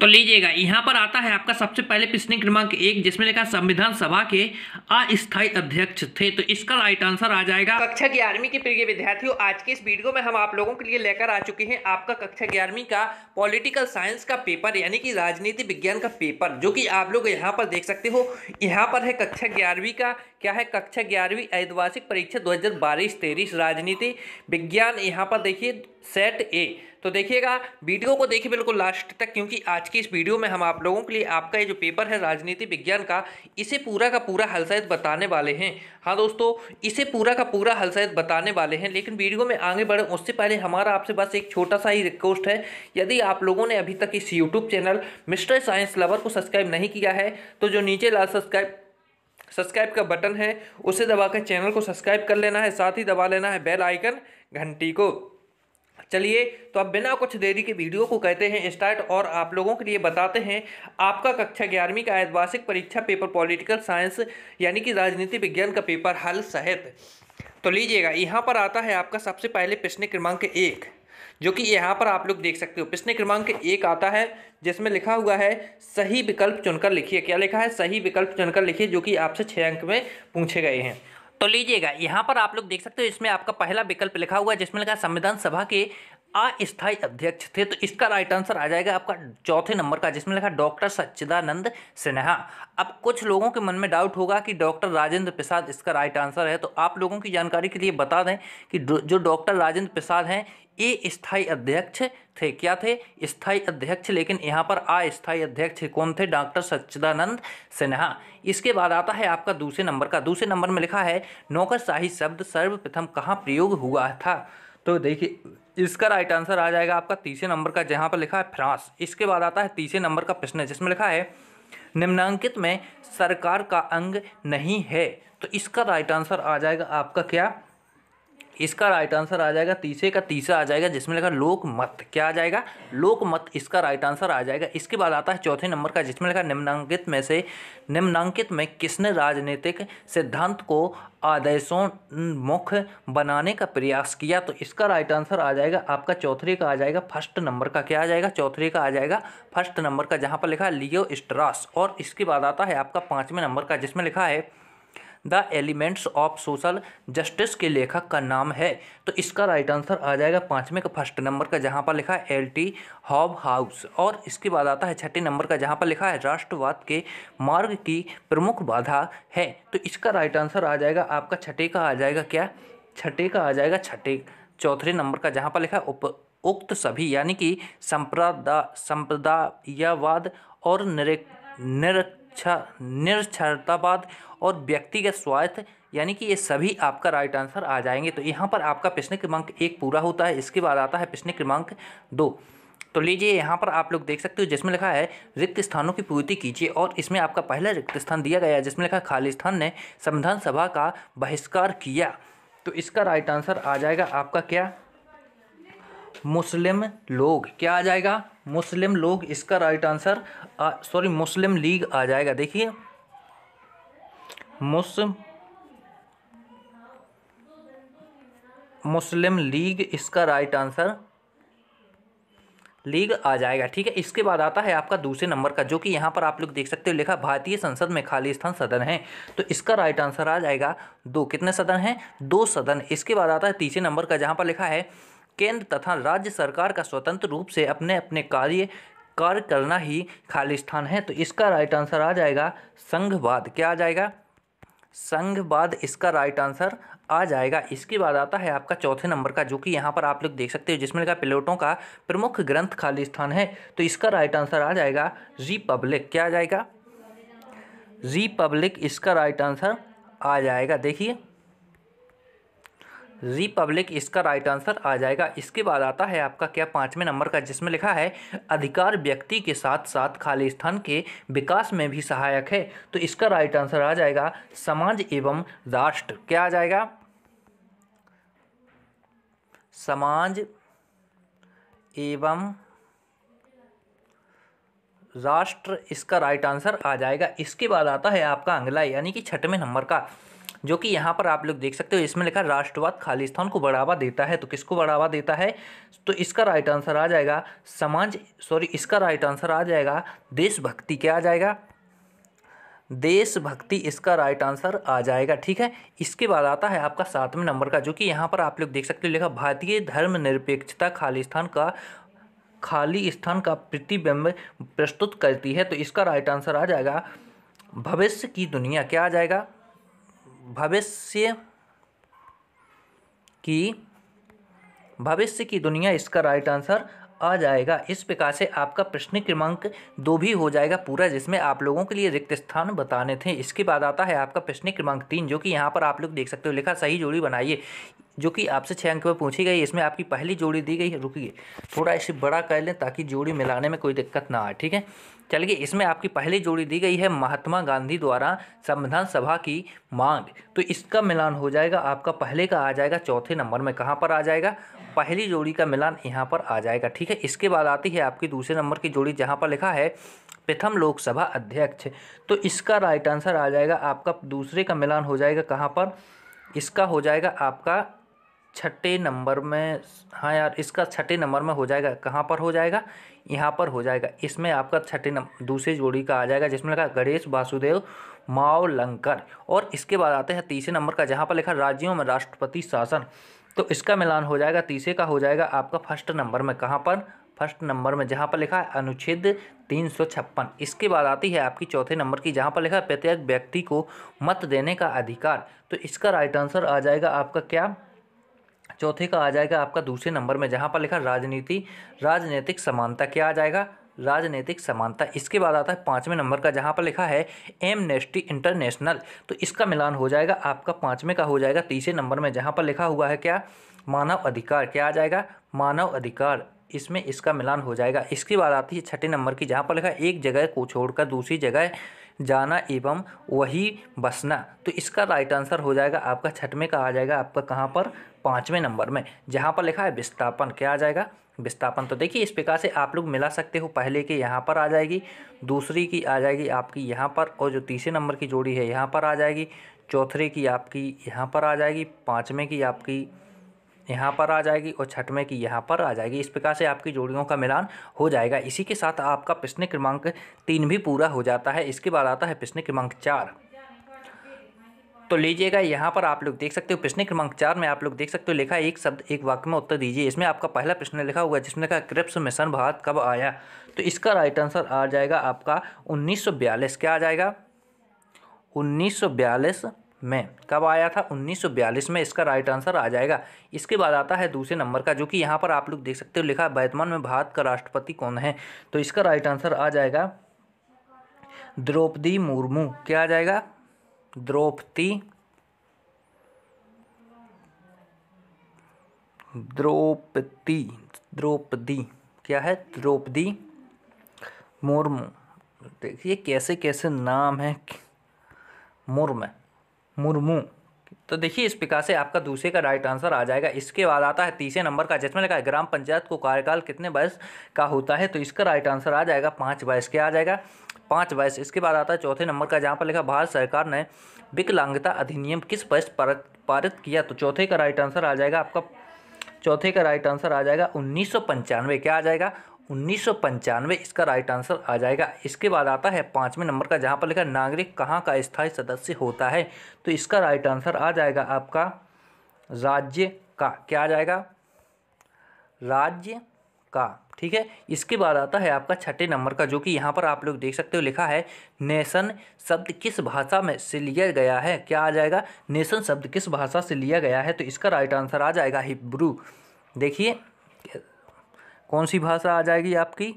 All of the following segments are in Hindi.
तो लीजिएगा यहाँ पर आता है आपका सबसे पहले प्रश्न क्रमांक एक जिसमें लिखा संविधान सभा के अस्थायी अध्यक्ष थे तो इसका राइट आंसर आ जाएगा कक्षा ग्यारहवीं के प्रिय विद्यार्थियों आज के इस वीडियो में हम आप लोगों के लिए लेकर आ चुके हैं आपका कक्षा ग्यारहवीं का पॉलिटिकल साइंस का पेपर यानी कि राजनीति विज्ञान का पेपर जो कि आप लोग यहाँ पर देख सकते हो यहाँ पर है कक्षा ग्यारहवीं का क्या है कक्षा ग्यारहवीं ऐतिहासिक परीक्षा दो हज़ार राजनीति विज्ञान यहाँ पर देखिए सेट ए तो देखिएगा वीडियो को देखिए बिल्कुल लास्ट तक क्योंकि आज की इस वीडियो में हम आप लोगों के लिए आपका ये जो पेपर है राजनीति विज्ञान का इसे पूरा का पूरा हल बताने वाले हैं हाँ दोस्तों इसे पूरा का पूरा हल बताने वाले हैं लेकिन वीडियो में आगे बढ़ें उससे पहले हमारा आपसे बस एक छोटा सा ही रिक्वेस्ट है यदि आप लोगों ने अभी तक इस YouTube channel mister science lover को सब्सक्राइब नहीं किया है तो जो नीचे लाल सब्सक्राइब सब्सक्राइब का बटन है उसे दबाकर चैनल को सब्सक्राइब कर लेना है साथ ही दबा लेना है बेल आइकन घंटी को चलिए तो अब बिना कुछ देरी के वीडियो को कहते हैं स्टार्ट और आप लोगों के लिए बताते हैं आपका कक्षा ग्यारहवीं का ऐतिहासिक परीक्षा पेपर पॉलिटिकल साइंस यानी कि राजनीति विज्ञान का पेपर हल सहित तो लीजिएगा यहाँ पर आता है आपका सबसे पहले प्रश्न क्रमांक एक जो कि यहाँ पर आप लोग देख सकते हो प्रश्न क्रमांक एक आता है जिसमें लिखा हुआ है सही विकल्प चुनकर लिखिए क्या लिखा है सही विकल्प चुनकर लिखिए जो कि आपसे छः अंक में पूछे गए हैं तो लीजिएगा यहाँ पर आप लोग देख सकते हो इसमें आपका पहला विकल्प लिखा हुआ है जिसमें लिखा संविधान सभा के अस्थायी अध्यक्ष थे तो इसका राइट आंसर आ जाएगा आपका चौथे नंबर का जिसमें लिखा डॉक्टर सच्चिदानंद सिन्हा अब कुछ लोगों के मन में डाउट होगा कि डॉक्टर राजेंद्र प्रसाद इसका राइट आंसर है तो आप लोगों की जानकारी के लिए बता दें कि जो डॉक्टर राजेंद्र प्रसाद हैं ये स्थायी अध्यक्ष थे क्या थे स्थायी अध्यक्ष लेकिन यहाँ पर अस्थायी अध्यक्ष कौन थे डॉक्टर सच्चिदानंद सिन्हा इसके बाद आता है आपका दूसरे नंबर का दूसरे नंबर में लिखा है नौकरशाही शब्द सर्वप्रथम कहाँ प्रयोग हुआ था तो देखिए इसका राइट आंसर आ जाएगा आपका तीसरे नंबर का जहाँ पर लिखा है फ्रांस इसके बाद आता है तीसरे नंबर का प्रश्न जिसमें लिखा है निम्नांकित में सरकार का अंग नहीं है तो इसका राइट आंसर आ जाएगा आपका क्या इसका राइट आंसर आ जाएगा तीसरे का तीसरा आ जाएगा जिसमें लिखा लोकमत क्या आ जाएगा लोकमत इसका राइट आंसर आ जाएगा इसके बाद आता है चौथे नंबर का जिसमें लिखा निम्नांकित में से निम्नांकित में किसने राजनीतिक सिद्धांत को आदेशों मुख बनाने का प्रयास किया तो इसका राइट आंसर आ जाएगा आपका चौथे का आ जाएगा फर्स्ट नंबर का क्या आ जाएगा चौथे का आ जाएगा फर्स्ट नंबर का जहाँ पर लिखा है लियो स्ट्रास और इसके बाद आता है आपका पाँचवें नंबर का जिसमें लिखा है the elements of social justice के लेखक का नाम है तो इसका राइट आंसर आ जाएगा पाँचवें का फर्स्ट नंबर का जहाँ पर लिखा है एल टी हॉब हाउस और इसके बाद आता है छठे नंबर का जहाँ पर लिखा है राष्ट्रवाद के मार्ग की प्रमुख बाधा है तो इसका राइट आंसर आ जाएगा आपका छठे का आ जाएगा क्या छठे का आ जाएगा छठे चौथे नंबर का जहाँ पर लिखा है उप उक्त सभी यानी कि संप्रदा संप्रदायवाद और निरक निरक निरक्षा निरक्षरतावाद और व्यक्तिगत स्वास्थ्य यानी कि ये सभी आपका राइट आंसर आ जाएंगे तो यहाँ पर आपका प्रश्न क्रमांक एक पूरा होता है इसके बाद आता है प्रश्न क्रमांक दो तो लीजिए यहाँ पर आप लोग देख सकते हो जिसमें लिखा है रिक्त स्थानों की पूर्ति कीजिए और इसमें आपका पहला रिक्त स्थान दिया गया है जिसमें लिखा स्थान ने संविधान सभा का बहिष्कार किया तो इसका राइट आंसर आ जाएगा आपका क्या मुस्लिम लोग क्या आ जाएगा मुस्लिम लोग इसका right answer sorry Muslim League आ जाएगा देखिए मुस मुस्लिम लीग इसका राइट आंसर लीग आ जाएगा ठीक है इसके बाद आता है आपका दूसरे नंबर का जो कि यहाँ पर आप लोग देख सकते हो लिखा भारतीय संसद में खाली स्थान सदन है तो इसका राइट आंसर आ जाएगा दो कितने सदन हैं दो सदन इसके बाद आता है तीसरे नंबर का जहाँ पर लिखा है केंद्र तथा राज्य सरकार का स्वतंत्र रूप से अपने अपने कार्य कार्य करना ही स्थान है तो इसका राइट आंसर आ जाएगा संघवाद क्या आ जाएगा संघवाद इसका राइट आंसर आ जाएगा इसके बाद आता है आपका चौथे नंबर का जो कि यहाँ पर आप लोग देख सकते हो जिसमें लिखा प्लेटों का प्रमुख ग्रंथ खाली स्थान है तो इसका राइट आंसर आ जाएगा रिपब्लिक क्या आ जाएगा रिपब्लिक इसका राइट आंसर आ जाएगा देखिए रिपब्लिक इसका राइट आंसर आ जाएगा इसके बाद आता है आपका क्या पाँचवें नंबर का जिसमें लिखा है अधिकार व्यक्ति के साथ साथ स्थान के विकास में भी सहायक है तो इसका राइट आंसर आ जाएगा समाज एवं राष्ट्र क्या आ जाएगा समाज एवं राष्ट्र इसका राइट आंसर आ जाएगा इसके बाद आता है आपका अंगला यानी कि छठवें नंबर का जो कि यहाँ पर आप लोग देख सकते हो इसमें लिखा राष्ट्रवाद खालिस्तान को बढ़ावा देता है तो किसको बढ़ावा देता है तो इसका राइट आंसर आ जाएगा समाज सॉरी इसका राइट आंसर आ जाएगा देशभक्ति क्या आ जाएगा देशभक्ति इसका राइट आंसर आ जाएगा ठीक है इसके बाद आता है आपका सातवें नंबर का जो कि यहाँ पर आप लोग देख सकते हो लिखा भारतीय धर्मनिरपेक्षता खालिस्तान का खाली स्थान का प्रतिबिंब प्रस्तुत करती है तो इसका राइट आंसर आ जाएगा भविष्य की दुनिया क्या आ जाएगा भविष्य की भविष्य की दुनिया इसका राइट आंसर आ जाएगा इस प्रकार से आपका प्रश्न क्रमांक दो भी हो जाएगा पूरा जिसमें आप लोगों के लिए रिक्त स्थान बताने थे इसके बाद आता है आपका प्रश्न क्रमांक तीन जो कि यहाँ पर आप लोग देख सकते हो लिखा सही जोड़ी बनाइए जो कि आपसे छः अंक में पूछी गई इसमें आपकी पहली जोड़ी दी गई है रुकिए थोड़ा इसे बड़ा कर लें ताकि जोड़ी मिलाने में कोई दिक्कत ना आए ठीक है चलिए इसमें आपकी पहली जोड़ी दी गई है महात्मा गांधी द्वारा संविधान सभा की मांग तो इसका मिलान हो जाएगा आपका पहले का आ जाएगा चौथे नंबर में कहाँ पर आ जाएगा पहली जोड़ी का मिलान यहाँ पर आ जाएगा ठीक है इसके बाद आती है आपकी दूसरे नंबर की जोड़ी जहाँ पर लिखा है प्रथम लोकसभा अध्यक्ष तो इसका राइट आंसर आ जाएगा आपका दूसरे का मिलान हो जाएगा कहाँ पर इसका हो जाएगा आपका छठे नंबर में हाँ यार इसका छठे नंबर में हो जाएगा कहाँ पर हो जाएगा यहाँ पर हो जाएगा इसमें आपका छठे नंबर दूसरी जोड़ी का आ जाएगा जिसमें लिखा गणेश वासुदेव मावलंकर और इसके बाद आते हैं तीसरे नंबर का जहाँ पर लिखा राज्यों में राष्ट्रपति शासन तो इसका मिलान हो जाएगा तीसरे का हो जाएगा आपका फर्स्ट नंबर में कहाँ पर फर्स्ट नंबर में जहाँ पर लिखा है अनुच्छेद तीन सौ छप्पन इसके बाद आती है आपकी चौथे नंबर की जहाँ पर लिखा है प्रत्येक व्यक्ति को मत देने का अधिकार तो इसका राइट आंसर आ जाएगा आपका क्या चौथे का आ जाएगा आपका दूसरे नंबर में जहाँ पर लिखा राजनीति राजनीतिक समानता क्या आ जाएगा राजनीतिक समानता इसके बाद आता है पाँचवें नंबर का जहाँ पर लिखा है एमनेस्टी इंटरनेशनल तो इसका मिलान हो जाएगा आपका पाँचवें का हो जाएगा तीसरे नंबर में जहाँ पर लिखा हुआ है क्या मानव अधिकार क्या आ जाएगा मानव अधिकार इसमें इसका मिलान हो जाएगा इसके बाद आती है छठे नंबर की जहाँ पर लिखा एक जगह को छोड़कर दूसरी जगह जाना एवं वही बसना तो इसका राइट आंसर हो जाएगा आपका छठ में का आ जाएगा आपका कहाँ पर पाँचवें नंबर में जहाँ पर लिखा है विस्थापन क्या आ जाएगा विस्थापन तो देखिए इस प्रकार से आप लोग मिला सकते हो पहले की यहाँ पर आ जाएगी दूसरी की आ जाएगी आपकी यहाँ पर और जो तीसरे नंबर की जोड़ी है यहाँ पर आ जाएगी चौथे की आपकी यहाँ पर आ जाएगी पाँचवें की आपकी यहाँ पर आ जाएगी और छठवें की यहाँ पर आ जाएगी इस प्रकार से आपकी जोड़ियों का मिलान हो जाएगा इसी के साथ आपका प्रश्न क्रमांक तीन भी पूरा हो जाता है इसके बाद आता है प्रश्न क्रमांक चार तो लीजिएगा यहाँ पर आप लोग देख सकते हो प्रश्न क्रमांक चार में आप लोग देख सकते हो लिखा एक शब्द एक वाक्य में उत्तर दीजिए इसमें आपका पहला प्रश्न लिखा हुआ है जिसमें लिखा क्रिप्स मिशन भारत कब आया तो इसका राइट आंसर आ जाएगा आपका उन्नीस क्या आ जाएगा उन्नीस में कब आया था 1942 में इसका राइट आंसर आ जाएगा इसके बाद आता है दूसरे नंबर का जो कि यहाँ पर आप लोग देख सकते हो लिखा वर्तमान में भारत का राष्ट्रपति कौन है तो इसका राइट आंसर आ जाएगा द्रौपदी मुर्मू क्या आ जाएगा द्रौपदी द्रौपदी द्रौपदी क्या है द्रौपदी मुर्मू देखिए कैसे कैसे नाम है मुर्म मुर्मू तो देखिए इस प्रकार से आपका दूसरे का राइट आंसर आ जाएगा इसके बाद आता है तीसरे नंबर का जिसमें लिखा है ग्राम पंचायत को कार्यकाल कितने वर्ष का होता है तो इसका राइट आंसर आ जाएगा पाँच वर्ष के आ जाएगा पाँच वर्ष इसके बाद आता है चौथे नंबर का जहाँ पर लिखा भारत सरकार ने विकलांगता अधिनियम किस वर्ष पारित किया तो चौथे का राइट आंसर आ जाएगा आपका चौथे का राइट आंसर आ जाएगा उन्नीस क्या आ जाएगा उन्नीस इसका राइट आंसर आ जाएगा इसके बाद आता है पाँचवें नंबर का जहाँ पर लिखा नागरिक कहाँ का स्थायी सदस्य होता है तो इसका राइट आंसर आ जाएगा आपका राज्य का क्या आ जाएगा राज्य का ठीक है इसके बाद आता है आपका छठे नंबर का जो कि यहाँ पर आप लोग देख सकते हो लिखा है नेशन शब्द किस भाषा में से लिया गया है क्या आ जाएगा नेशन शब्द किस भाषा से लिया गया है तो इसका राइट आंसर आ जाएगा हिब्रू देखिए कौन सी भाषा आ जाएगी आपकी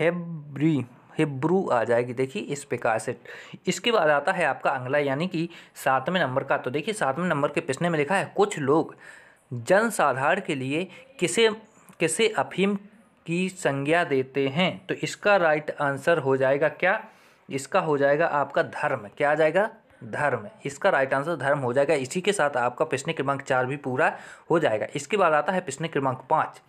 हेब्री हिब्रू आ जाएगी देखिए इस प्रकार से इसके बाद आता है आपका अंगला यानी कि सातवें नंबर का तो देखिए सातवें नंबर के प्रश्न में लिखा है कुछ लोग जनसाधारण के लिए किसे किसे अफीम की संज्ञा देते हैं तो इसका राइट आंसर हो जाएगा क्या इसका हो जाएगा आपका धर्म क्या आ जाएगा धर्म इसका राइट आंसर धर्म हो जाएगा इसी के साथ आपका प्रश्न क्रमांक चार भी पूरा हो जाएगा इसके बाद आता है प्रश्न क्रमांक पाँच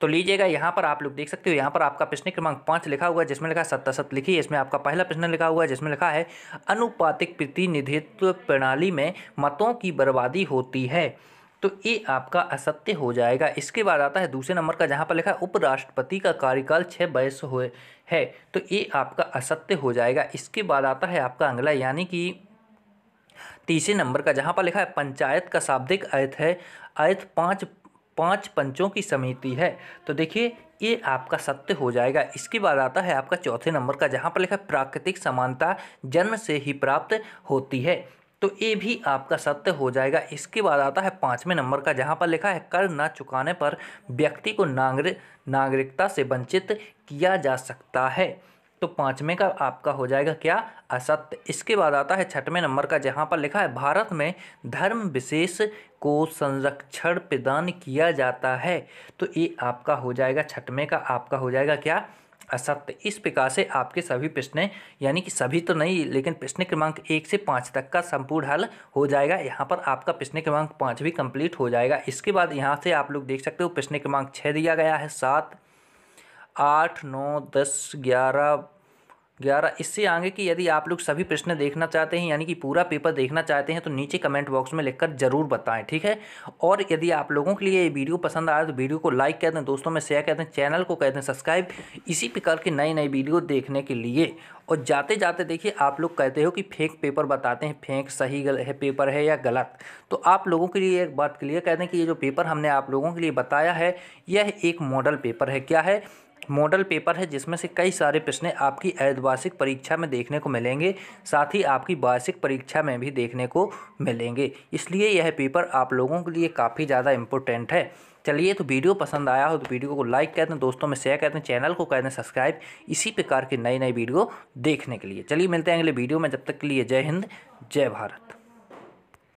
तो लीजिएगा यहाँ पर आप लोग देख सकते हो यहाँ पर आपका प्रश्न क्रमांक पाँच लिखा हुआ है जिसमें लिखा है सत्तासत लिखी इसमें आपका पहला प्रश्न लिखा हुआ है जिसमें लिखा है अनुपातिक प्रतिनिधित्व प्रणाली में मतों की बर्बादी होती है तो ये आपका असत्य हो जाएगा इसके बाद आता है दूसरे नंबर का जहाँ पर लिखा है उपराष्ट्रपति का कार्यकाल छः बयस हुए है तो ये आपका असत्य हो जाएगा इसके बाद आता है आपका अंगला यानी कि तीसरे नंबर का जहाँ पर लिखा है पंचायत का शाब्दिक अर्थ है अर्थ पाँच पाँच पंचों की समिति है तो देखिए ये आपका सत्य हो जाएगा इसके बाद आता है आपका चौथे नंबर का जहाँ पर लिखा है प्राकृतिक समानता जन्म से ही प्राप्त होती है तो ए भी आपका सत्य हो जाएगा इसके बाद आता है पाँचवें नंबर का जहाँ पर लिखा है कर न चुकाने पर व्यक्ति को नागरिक नागरिकता से वंचित किया जा सकता है तो पाँचवें का आपका हो जाएगा क्या असत्य इसके बाद आता है छठवें नंबर का जहाँ पर लिखा है भारत में धर्म विशेष को संरक्षण प्रदान किया जाता है तो ये आपका हो जाएगा छठवें का आपका हो जाएगा क्या असत्य इस प्रकार से आपके सभी प्रश्न यानी कि सभी तो नहीं लेकिन प्रश्न क्रमांक एक से पाँच तक का संपूर्ण हल हो जाएगा यहाँ पर आपका प्रश्न क्रमांक पाँच भी कंप्लीट हो जाएगा इसके बाद यहाँ से आप लोग देख सकते हो प्रश्न क्रमांक छः दिया गया है सात आठ नौ दस ग्यारह ग्यारह इससे आगे कि यदि आप लोग सभी प्रश्न देखना चाहते हैं यानी कि पूरा पेपर देखना चाहते हैं तो नीचे कमेंट बॉक्स में लिखकर जरूर बताएं ठीक है और यदि आप लोगों के लिए ये वीडियो पसंद आए तो वीडियो को लाइक कर दें दोस्तों में शेयर कर दें चैनल को कह दें सब्सक्राइब इसी प्रकार के नई नई वीडियो देखने के लिए और जाते जाते देखिए आप लोग कहते हो कि फेंक पेपर बताते हैं फेंक सही गल है पेपर है या गलत तो आप लोगों के लिए एक बात क्लियर कहते हैं कि ये जो पेपर हमने आप लोगों के लिए बताया है यह एक मॉडल पेपर है क्या है मॉडल पेपर है जिसमें से कई सारे प्रश्न आपकी अर्धवार्षिक परीक्षा में देखने को मिलेंगे साथ ही आपकी वार्षिक परीक्षा में भी देखने को मिलेंगे इसलिए यह पेपर आप लोगों के लिए काफ़ी ज़्यादा इम्पोर्टेंट है चलिए तो वीडियो पसंद आया हो तो वीडियो को लाइक कर दें दोस्तों में शेयर कर दें चैनल को कर दें सब्सक्राइब इसी प्रकार की नई नई वीडियो देखने के लिए चलिए मिलते हैं अगले वीडियो में जब तक के लिए जय हिंद जय भारत